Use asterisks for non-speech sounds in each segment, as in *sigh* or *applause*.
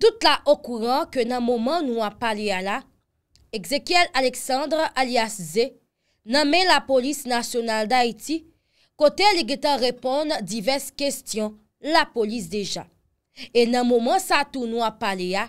tout la okouran ke nan mouman nou ap paleya la, Ekzekiel Aleksandre alias Z, nan men la polis nasyonal da iti, kote legeta repon divers kestyon la polis deja. E nan mouman sa tou nou ap paleya,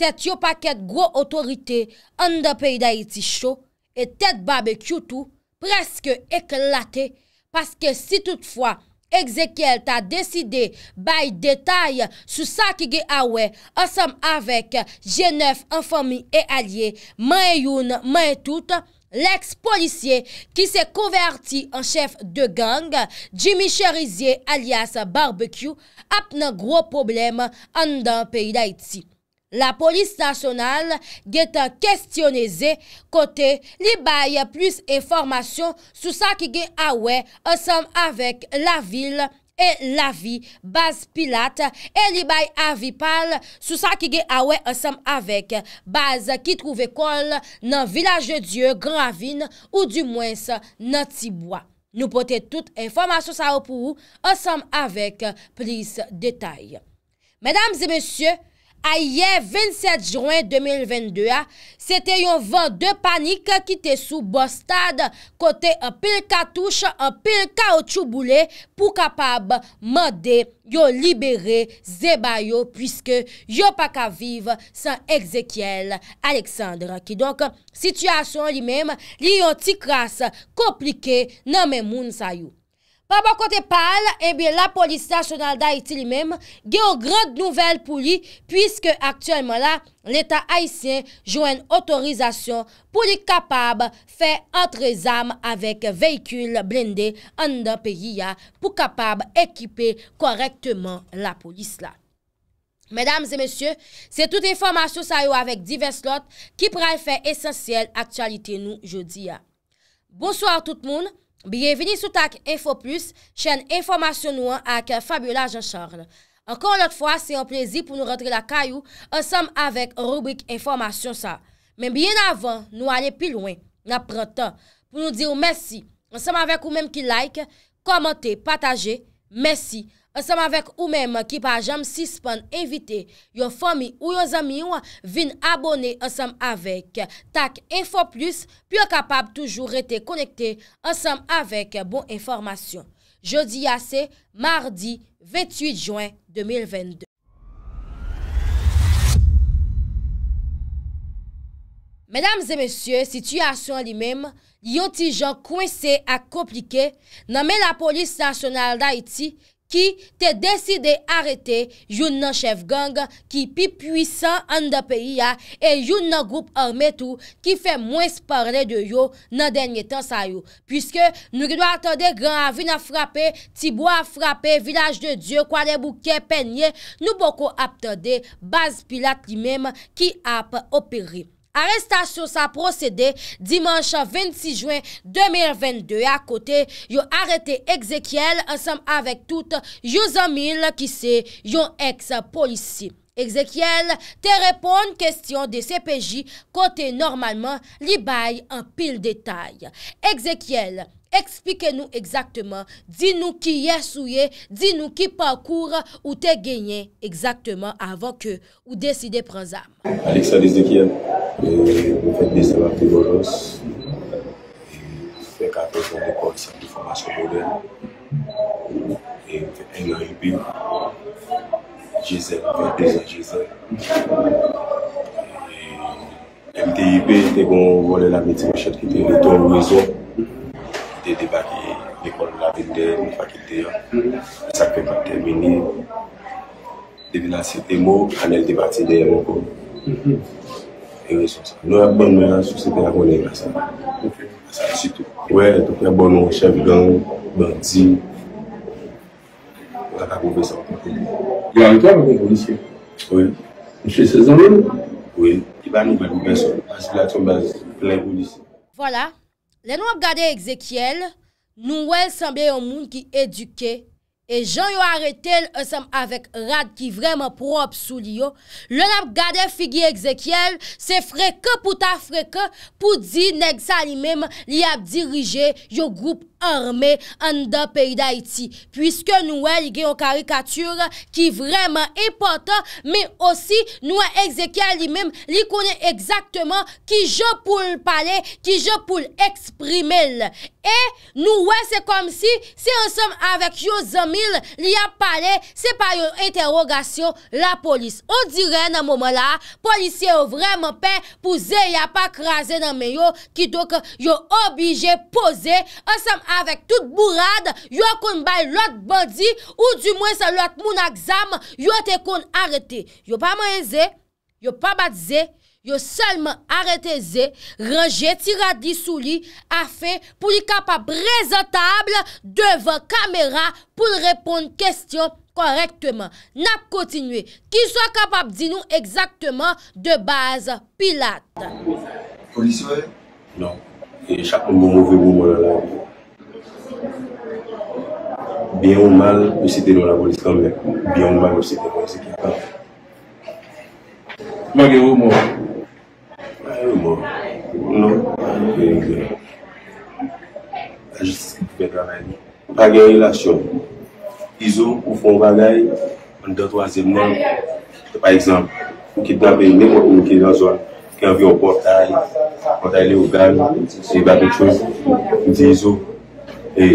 tet yo paket gwo otorite an da peyi da iti sho, e tet babekyoutou preske eklate, paske si toutfwa mouman, Ekzekyel ta deside bay detay sou sa ki ge awe asam avek jenef an fami e alye, man e yon, man e tout, l'eks policye ki se kouverti an chef de gang, Jimmy Cherizye alias Barbecue ap nan gro problem an dan peyi da iti. La polis nasyonal get kestyoneze kote li bay plus informasyon sou sa ki ge awe ah osam avek la vil e la vi baz pilat e li bay avipal sou sa ki ge awe ah osam avek baz ki trouve kol nan vilaj de dieu gravine ou du mwens nan tibwa. Nou pote tout informasyon sa opou osam avek plis detay. Medams e monsye, A ye 27 Jouen 2022, se te yon vant de panik ki te sou bostad kote an pil katouche, an pil kaoutchouboule pou kapab made yo libere zebayo puisque yo pa ka vive san ekzekyel Aleksandre ki donk situasyon li mem li yon ti kras komplike nan men moun sayou. Pa bon kote pal, ebi la polis nasyonal da iti li mem, ge ou grand nouvel pou li, pwiske aktuelman la, l'Etat haisyen jwen otorizasyon pou li kapab fè antre zam avèk veykul blendè an da peyi ya pou kapab ekipè korektman la polis la. Medams e mesyè, se tout informasyon sa yo avèk divers lot ki pre fè esensyèl aktualite nou jodi ya. Bonswar tout moun! Bienveni sou tak Info Plus, chen informasyon nou an ak Fabiola Jean-Charles. Ankon lot fwa, se yon plezi pou nou rentre la kayou, ansem avek rubrik informasyon sa. Men bien avan, nou ale pi louen, nan prentan, pou nou di ou mersi. Ansem avek ou menm ki like, komante, pataje, mersi. Ansem avèk ou mèm kipa jam 6 pon evite yo fomi ou yo zami yo vin abone ansem avèk tak InfoPlus pi yo kapab toujou rete konekte ansem avèk bon informasyon. Jodi yase, mardi 28 juan 2022. Mèdames et mèsyè, situasyon li mèm, yoti jan kwen se ak komplike nanmè la polis nasyonal da iti Ki te deside arete yon nan chef gang ki pi pwisan an da peyi ya e yon nan goup armetou ki fe mwen se parle de yo nan denye tan sa yo. Piske nou gido atade gran avin a frape, tibwa a frape, vilaj de Diyo, kwa le bouke, penye, nou boko aptade baz pilat li mem ki ap operi. Arrestation sa procede Dimanche 26 juen 2022 A kote yo arete Ezekiel ansam avek tout Yon zanmil ki se Yon ex polisi Ezekiel te repon Kestyon de CPJ kote normalman Li baye an pil detay Ezekiel Ekspike nou eksaktman Di nou ki yes ou ye Di nou ki pa kour ou te genyen Eksaktman avan ke ou deside Prezame Aleksa Ezekiel Mwen fèm bè seman privoròs, mwen fèm 14 an lèkòl isèm lèkòl formasyon bòlèl. Mwen fèm 1 an yibè, jèzèl, mwen fèm 2 an jèzèl. Md yibè, tè kon wòlè lèkòl miti mè chèd ki tè lèkòl mwè zòl, ki tè dèbagè lèkòl mwè lèkòl dè mwen fakil tè yòl. Mwen sakpe mwen terminè, dè binansèl dè mò, anèl dèbagè tè dè yèmò kon. Nou ap ban nou yon sou sepe yon konen yon asanman. Ok. Asan sitou. We, touke yon ban nou chev gang, ban zin. Waka konvesan. Yon ankeman yon konisen? Oui. Mwen chwe sezen mwen? Oui. Yon ban nou konvesan. Asi la chon basi. Plen konisen. Voilà. Le nou ap gade ekzekiel, nou mwen sanbe yon moun ki eduke. E jan yo aretel asem avek rad ki vreman prop sou li yo. Le nap gade figi ekzekyel, se freke pou ta freke pou di nek sali mem li ap dirije yo group Toulouse. orme an da peyi da iti. Puiske nou wè li gen yon karikature ki vreman e potan me osi nou wè ekzekyan li mem li konen ekzaktman ki jopoul pale ki jopoul eksprime l. E nou wè se kom si se yon som avèk yon zanmil li ap pale, se pa yon interrogasyon la polis. On dire nan momen la, polisye yon vreman pe pou ze yon pa krasen nan meyo ki dok yon obije pose. An som avèk tout bourade, yo kon bay lot body, ou du mwen sa lot moun akzam, yo te kon arete. Yo pa manye ze, yo pa bat ze, yo selman arete ze, ranger tiradi souli, afe pou li kapap rezantable, devan kamera, pou l repon kestyon korektman. Nap kontinwe, ki so kapap di nou ekzaktman de baz pilat. Poliswe? Non. E chak moun moun ve moun moun. Biye ou mal, usite nou la vouniskan mwen. Biye ou mal, usite nou asik yata. Mwage ou mwou? Mwage ou mwou? Mwou non, mwen yon. A jist, mwen tramay ni. Mwage ou yon lasyon. Izo ou fon bagay, mwen de to azi mwen. Par exemple, mwen ki dabbe, mwen ki nan zon, mwen ki anvi yon portay, portay li yon gan, mwen ti si yon bagay chou, mwen ti izo, e,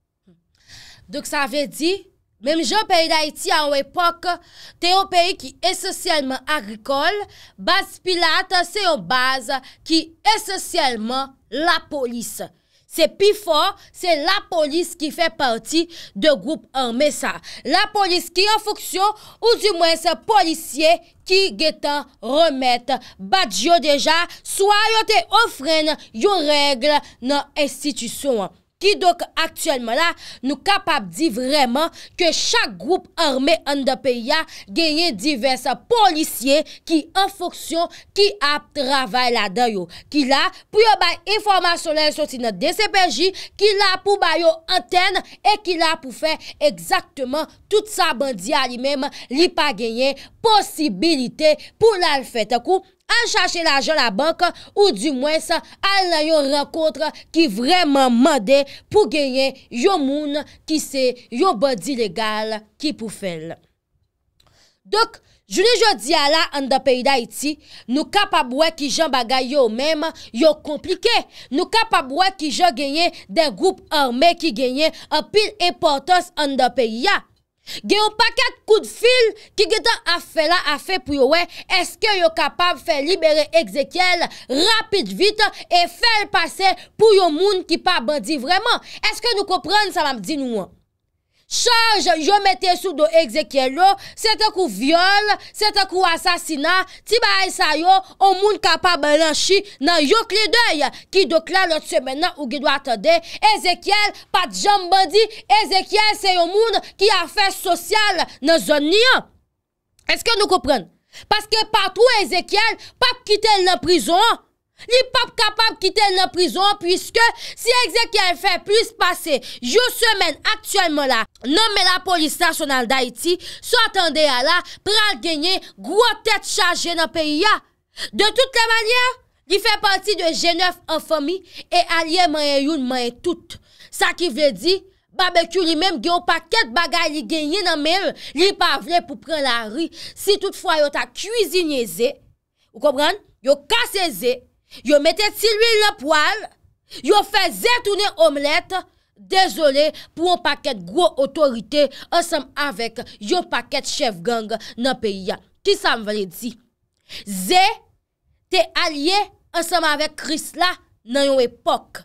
Dèk sa ve di, mèm jè ou peyi da iti an ou epok, te ou peyi ki esosyèlman agrikol, bas pilat se ou bas ki esosyèlman la polis. Se pi fò, se la polis ki fè parti de goup an mesa. La polis ki an foksyon ou di mwè se polisye ki getan remèt bat yo deja, swa yo te ofren yon regl nan institisyon an. Ki dok aktuelman la nou kapap di vreman ke chak group arme an da peya genye diverse polisye ki an foksyon ki ap travay la dan yo. Ki la pou yo bay informasyon la yon soti nan DCPJ, ki la pou bay yo antenne, e ki la pou fe ekzaktman tout sa bandiya li mem li pa genye posibilite pou la l fete kou. an chache la jan la bank ou di mwen sa al nan yon renkontre ki vreman mode pou genyen yon moun ki se yon body legal ki pou fel. Dok, jouni jodi ala an da peyi da iti, nou kapabwe ki jan bagay yo menm yo komplike. Nou kapabwe ki jan genyen den goup armè ki genyen apil importos an da peyi ya. Geyo pa ket kou de fil ki getan a fe la a fe pou yo we, eske yo kapab fe libere ekzekyel rapit vit e fe l pase pou yo moun ki pa bandi vreman. Eske nou kopren salam di nou an? Chaj yo mette sou do Ezekiel lo, se te kou viole, se te kou asasina, ti ba esay yo, o moun kapab lanshi nan yo kli dey ki dokla lot semenan ou gidwa atade. Ezekiel pat jam bandi, Ezekiel se yo moun ki afes sosyal nan zon ni an. Eske nou koupren? Paske patrou Ezekiel, pap kitel nan prizon an. Li pap kapab kitel nan prizon, pwiske si exekyen fè pwis pase, yo semen aktuelman la, nan men la polis trasyonal da iti, so atan de ya la, pral genye, gwo tèt chaje nan peyi ya. De tout le manye, li fè pwanti de G9 an fomi, e a liye manye yon manye tout. Sa ki vle di, barbecue li menm genyo paket bagay li genye nan men, li pa vle pou pran la ri. Si tout fwa yo ta kuisine ze, yo kase ze, Yo mette ti l'huil nan poal, yo fe zè tounen omlet, dezolé pou yon paket gwo otorite ansèm avèk yon paket chef gang nan peyi yan. Ki sa m vèle di? Zè, te alye ansèm avèk Krisla nan yon epok.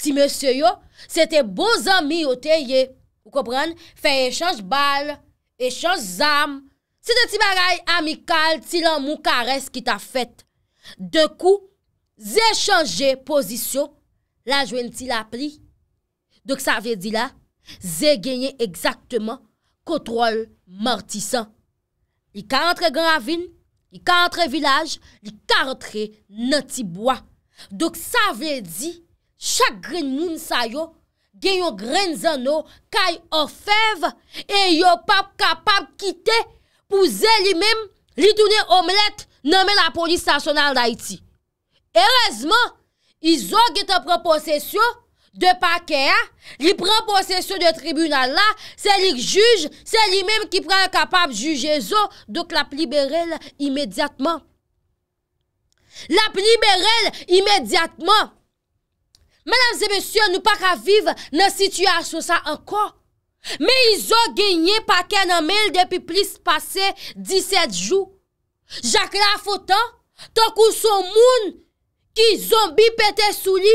Ti mèsyo yo, se te bo zami yo te ye, ou kopren, feyechans bal, echans zam, se te ti bagay amikal, ti lan mou kares ki ta fèt. De kou, Ze chanje pozisyon, lajwen ti la pli. Dok sa vye di la, ze genye ekzaktman kontrol martisan. Li ka antre gen avin, li ka antre vilaj, li ka antre nan ti bwa. Dok sa vye di, chak gren moun sa yo genyo gren zan nou kay ofev e yo pap kapab kite pou ze li mim li toune omlet nomen la polis sasyonal da iti. Erezman, i zo ki te pren posesyon de pa kè, li pren posesyon de tribunal la, se li k juge, se li mèm ki pren kapab juge zo, dok la plibèrel imèdiatman. La plibèrel imèdiatman. Mèdames et messieurs, nou pa k aviv nan situasyon sa ankon. Mè i zo genye pa kè nan mèl depi plis pase 17 jou. Jacques la fote, ton kouson moun. ki zombi pete sou li,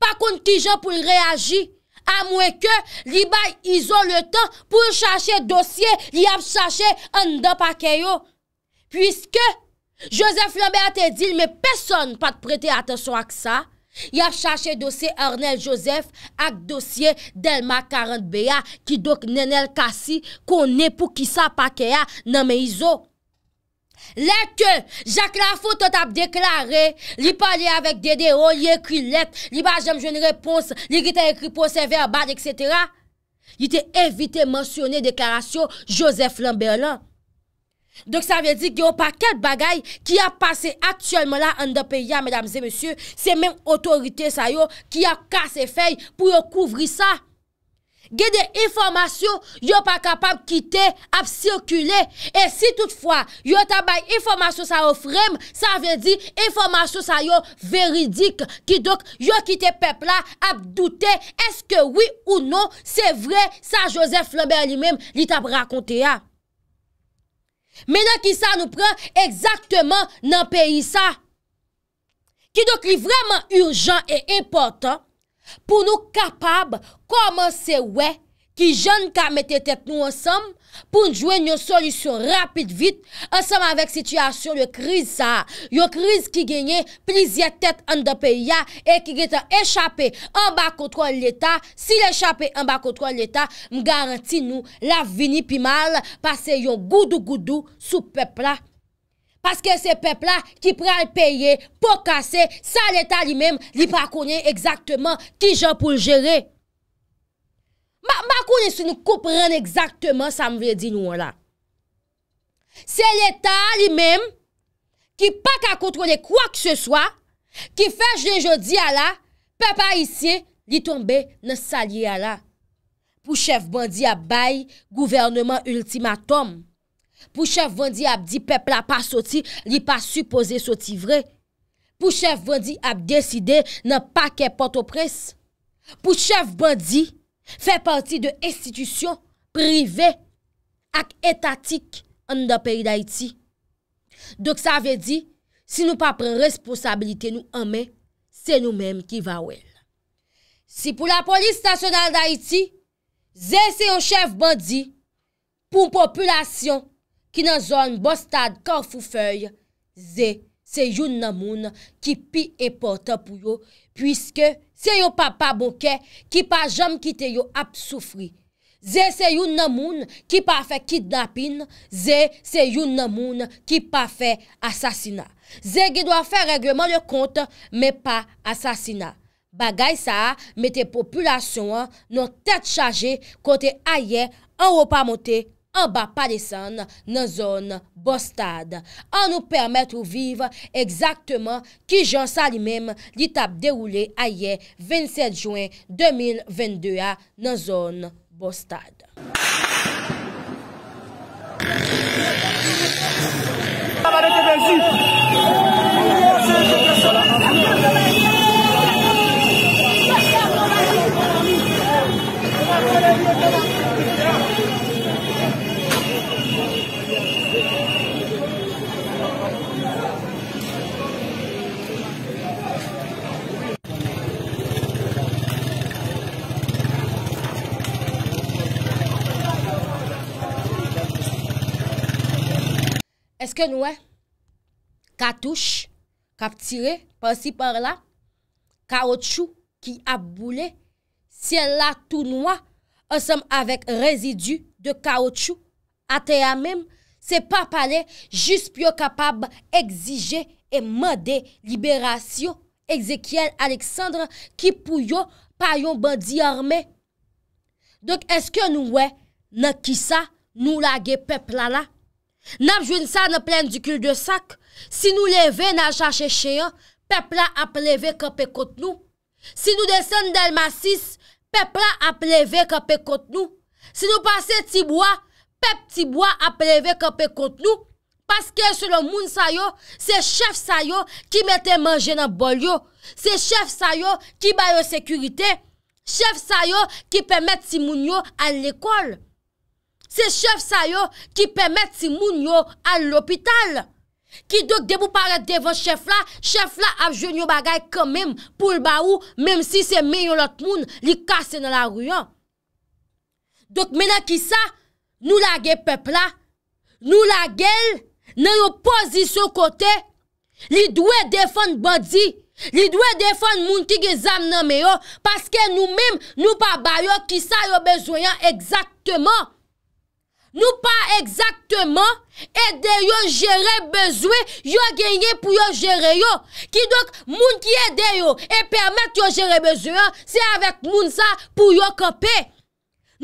pa kon ti jan pou reagi, amwe ke li bay izon le tan pou chache dosye li ap chache an da pakeyo. Puiske, Josef Lambe a te dil, me peson pa te prete atensyon ak sa, ya chache dosye Arnel Josef ak dosye Delma Karantbeya ki dok nenel kasi kon ne pou ki sa pakeya nan me izon. Lette, Jacques Lafoutot ap deklaré, li pa li avèk Dede Ho, li ekri lette, li pa jèm jèm jèm repons, li ki te ekri pou se ver bad, etc. Li te evite mensyonè deklarasyon Joseph Lamberland. Dok sa vè di ki yo pa ket bagay ki a pase aktyolman la an de pe ya, medamze, mesye, se men otorite sa yo ki a kase fey pou yo kouvri sa. Gede informasyon, yo pa kapab kite ap sirkule. E si toutfwa, yo tabay informasyon sa ofrem, sa ven di, informasyon sa yo veridik. Ki dok, yo kite pepla ap doute, eske wii ou nou, se vre, sa Josef Flambert li menm li tab rakonte ya. Menan ki sa nou pren, egzaktman nan peyi sa. Ki dok, li vreman urjan e importan, pou nou kapab koman se we ki jen ka mette tet nou ansam pou njwen yon solisyon rapid vit ansam avek sityasyon yon kriz sa. Yon kriz ki genye plizye tet an depe ya e ki genye te eshape an bakotwa l'eta, si l'eshape an bakotwa l'eta mgaranti nou la vini pi mal pase yon goudou goudou sou pepla. Paske se pep la ki pre al peye pou kase sa leta li mem li pa konye ekzaktman ki jan pou jere. Ma konye se nou koupren ekzaktman sa mwen di nou an la. Se leta li mem ki pa ka kontrole kwa ki se swa ki fèj de jodi an la, pep a isye li tombe nan salye an la. Pou chef bandi a bay gouvernement ultimatum. Pou chef bandi ap di pepla pa soti li pa supose soti vre. Pou chef bandi ap deside nan pa ke porto pres. Pou chef bandi fe parti de istitisyon prive ak etatik an da peyi da iti. Dok sa ve di, si nou pa pren responsabilite nou anmen, se nou menm ki va ou el. Si pou la polis nasyonal da iti, zese yo chef bandi pou populasyon, ki nan zon bostad ka ou fou fèy, ze se youn nan moun ki pi epote pou yo, pwiske se yo pa pa bokè, ki pa jam kite yo ap soufri. Ze se youn nan moun ki pa fè kidnapin, ze se youn nan moun ki pa fè asasina. Ze ge do a fè regleman le kont, me pa asasina. Bagay sa, me te populasyon, nan tèt chaje kote aye an ou pa motè, an ba parisan nan zon Bostad. An nou permet ou viv egzaktman ki jan sali mem li tap deroule a ye 27 juen 2022 a nan zon Bostad. nouè, katouche kap tire, pasi par la kaoutchou ki ap boule, sien la tou nouè, ansem avek rezidu de kaoutchou ate ya mem, se pa pale jisp yo kapab egzije e made liberasyon, egzekiel aleksandre ki pou yo payon bandi arme dok eske nouè nan kisa nou la ge peplala Nap jwen sa nan pren di kul de sak, si nou leve nan chache cheyo, pepla ap leve ka pe kote nou. Si nou desen del masis, pepla ap leve ka pe kote nou. Si nou pase tibwa, pep tibwa ap leve ka pe kote nou. Paske selon moun sayo, se chef sayo ki mette manje nan bol yo. Se chef sayo ki bayo sekurite, chef sayo ki pemet si moun yo al lekol. Se chef sa yo ki pèmèt si moun yo al l'opital. Ki dok debou paret devon chef la, chef la ap joun yo bagay kèmèm pou l'ba ou, mèm si se mè yon lot moun li kase nan la ruyon. Dok mènen ki sa, nou la gè pepla, nou la gèl, nan yo pozis yo kote, li dwe defon body, li dwe defon moun ki ge zam nan mè yo, paske nou mèm nou pa bayo ki sa yo bezoyan egzaktèman. Nou pa ekzaktman ede yo jere bezwe yo genye pou yo jere yo. Ki dok moun ki ede yo e permette yo jere bezwe yo, se avèk moun sa pou yo kapè.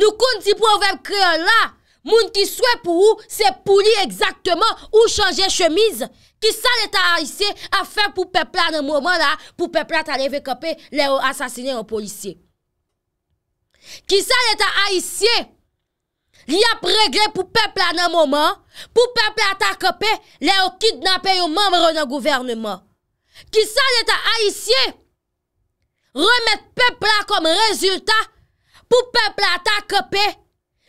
Nou koun ti pou avèk kreon la, moun ki souè pou ou, se pou li ekzaktman ou chanje chemise. Ki sa l'etat haïsye a fè pou pepla nan mouman la, pou pepla talève kapè leo asasine yo polisye. Ki sa l'etat haïsye, Li ap regle pou pepla nan mouman, pou pepla ta kopè, le ou kidnapè e yo membre nan gouvernement. Ki sa leta a isye, remet pepla kom rezultat, pou pepla ta kopè,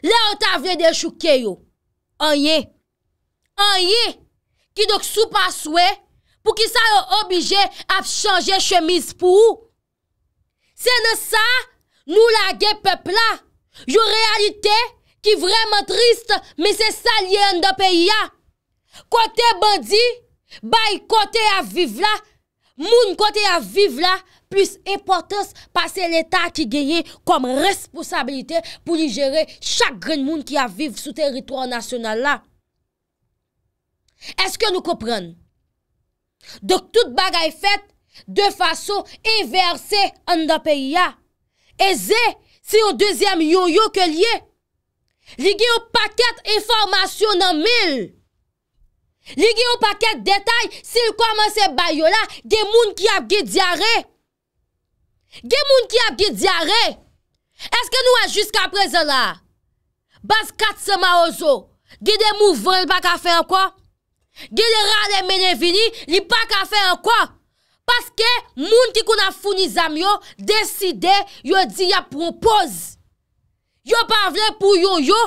le ou ta vle de chouke yo. An ye, an ye, ki dok sou pa souè, pou ki sa yo obije ap chanje chemise pou ou. Se ne sa, nou la gen pepla, yo realite, ki vremen trist, men se salye an da peyi ya. Kote bandi, bay kote aviv la, moun kote aviv la, pwis epotes pase l'Etat ki geye kom responsabilite pou li jere chak gren moun ki aviv sou teritro an nasyonal la. Eske nou kopren? Dok tout bagay fet, de faso, e verse an da peyi ya. E ze, se yo dezyem yoyo ke liye, Li ge yo paket informasyon nan mil. Li ge yo paket detay, sil koman se bayo la, ge moun ki ap ge diare. Ge moun ki ap ge diare. Eske nou an jiska prezen la? Bas kat seman ozo, ge de mou ven li pa ka fe an kwa? Ge de rane menen vini, li pa ka fe an kwa? Paske moun ki kou na founi zamyon, deside yo di ya propoz. Yo pa vle pou yo yo,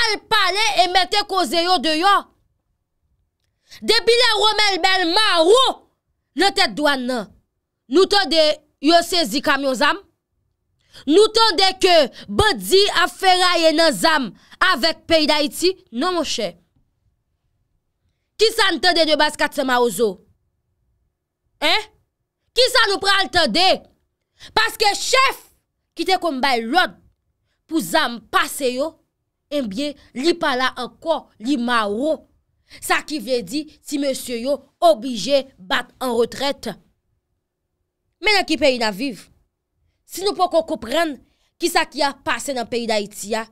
al pale e mette koze yo de yo. Depi le rome lbel marou, le tet douan nan. Nou tonde yo sezi kam yo zam? Nou tonde ke badi aferaye nan zam avèk peyi da iti? Non mò che. Ki san tonde de bas kat sema ouzo? Eh? Ki san nou pral tonde? Eh? Paske chef ki te koum bay lòd. pou zanm pase yo, enbyen li pala anko li mawo. Sa ki ven di si monsyo yo obije bat an retret. Men an ki peyi nan viv, si nou pou kon koupren ki sa ki a pase nan peyi da itiya,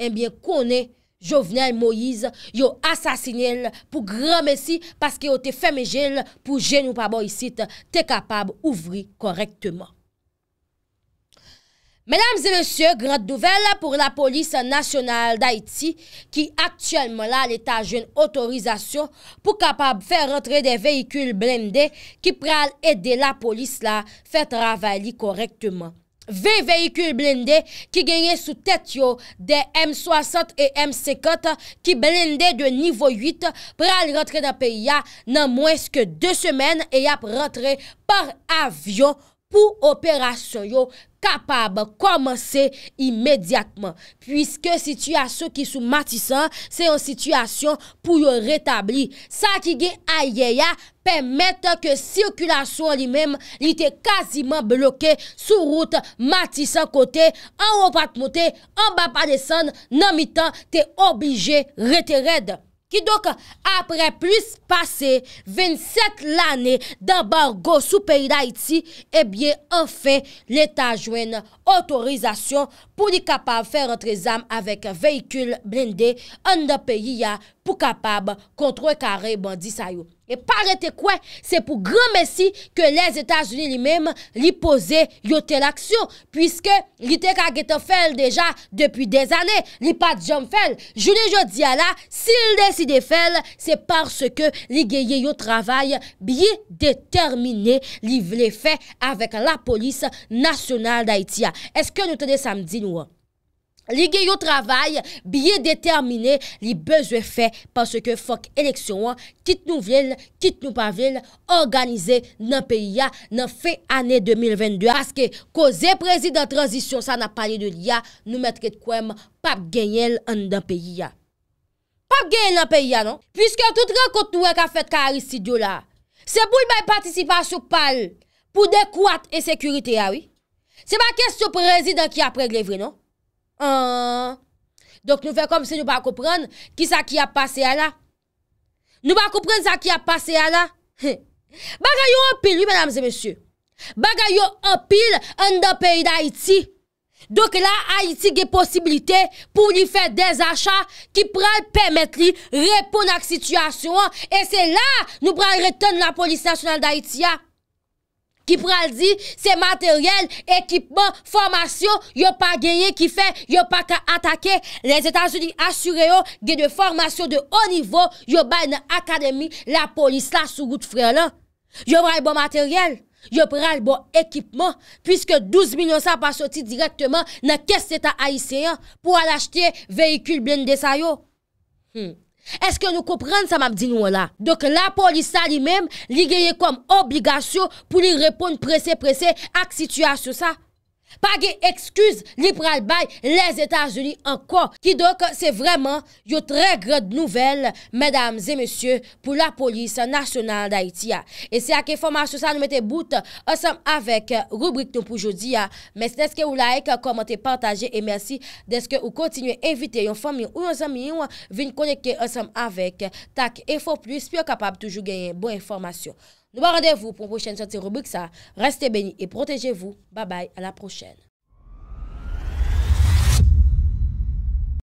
enbyen konen Jovenel Moïse yo asasin el pou gran mesi paske yo te feme jel pou jen ou pa bo yisit te kapab ouvri korektman. Mesdames et messieurs, grande nouvelle pour la police nationale d'Haïti qui actuellement a l'état jeune autorisation pour faire rentrer des véhicules blindés qui pourraient aider la police à faire travailler correctement. Véhicules blindés qui gagne sous tête des M60 et M50 qui blindés de niveau 8 pourraient rentrer dans le pays en moins que deux semaines et après rentrer par avion pou operasyon yo kapab komanse imediatman. Puiske sityasyon ki sou matisan, se yon sityasyon pou yo retabli. Sa ki ge a ye ya, pemet ke sirkulasyon li mem, li te kaziman bloke, sou route matisan kote, an wopatmote, an bapa desan, nan mi tan te oblije rete red. Ki dok apre plus pase 27 lane d'embargo sou peyi l'Haiti, ebye anfe l'Etat jwen otorizasyon pou li kapab fè rentre zam avek veykul blinde an de peyi ya pou kapab kontre kare bandi sayo. E parete kwen, se pou gran mesi ke les Etats-Unis li mem li pose yo tel aksyon, pwiske li te ka geto fel deja depi de zane, li pat jom fel. Jouni jodi ala, sil deside fel, se parce ke li geye yo travay biye determine li vle fe avèk la polis nasyonal da Itia. Eske nou tene samdi nou an? Li gen yo travay biye determine li bezwe fe panse ke fok eleksyon an kit nou vil, kit nou pa vil organize nan peyi ya nan fe ane 2022 aske koze prezident transisyon sa nan pale de li ya nou metre tkwem pap genyel an nan peyi ya. Pap genyel nan peyi ya non? Piske tout rekot nou e ka fet ka aristidyo la se bouj bay patisipasyon pal pou dekouat e sekurite ya ah oui. Se ba kes sou prezident ki apre gle vre non? An, donk nou fe kom se nou ba koupren ki sa ki a pase a *laughs* la? Nou ba koupren sa ki a pase a la? Baga yo apil li menamze mesye, baga yo apil an da peyi da Haiti. Donk la, Haiti ge posibilite pou li fe des achat ki pral pemet li repon ak situasyon e se la nou pral reten la polis nasyonal da Haiti ya. Ki pral di, se materyel, ekipman, formasyon, yo pa genye ki fe, yo pa ka atake, les Etats-Unis asure yo genye formasyon de ho nivou, yo bay nan akademi, la polis la sou gout frelan. Yo pral bon materyel, yo pral bon ekipman, pwiske 12.900 pasoti direktman nan kesteta Aisyen pou al achete vehikul blen desay yo. Hmm. Eske nou kopren sa map di nou la? Dok la polis sa li mem li geye kom obligasyon pou li repon prese prese ak situasyon sa? pa ge ekskuz lipral bay les Etats-Unis anko. Ki doke se vreman yo tre gred nouvel, medam zemesye pou la polis nasyonal da iti ya. E se a ke informasyon sa nou mette bout, ansem avek rubrik nou pou jodi ya. Mese neske ou like, komente, pantaje, e mersi deske ou kontinu evite yon fami ou yon zami yon vin koneke ansem avek. Tak, e fo plus, pi yo kapab toujou genye bon informasyon. Nous rendez-vous pour une prochaine sortie rubrique Restez bénis et protégez-vous. Bye bye, à la prochaine.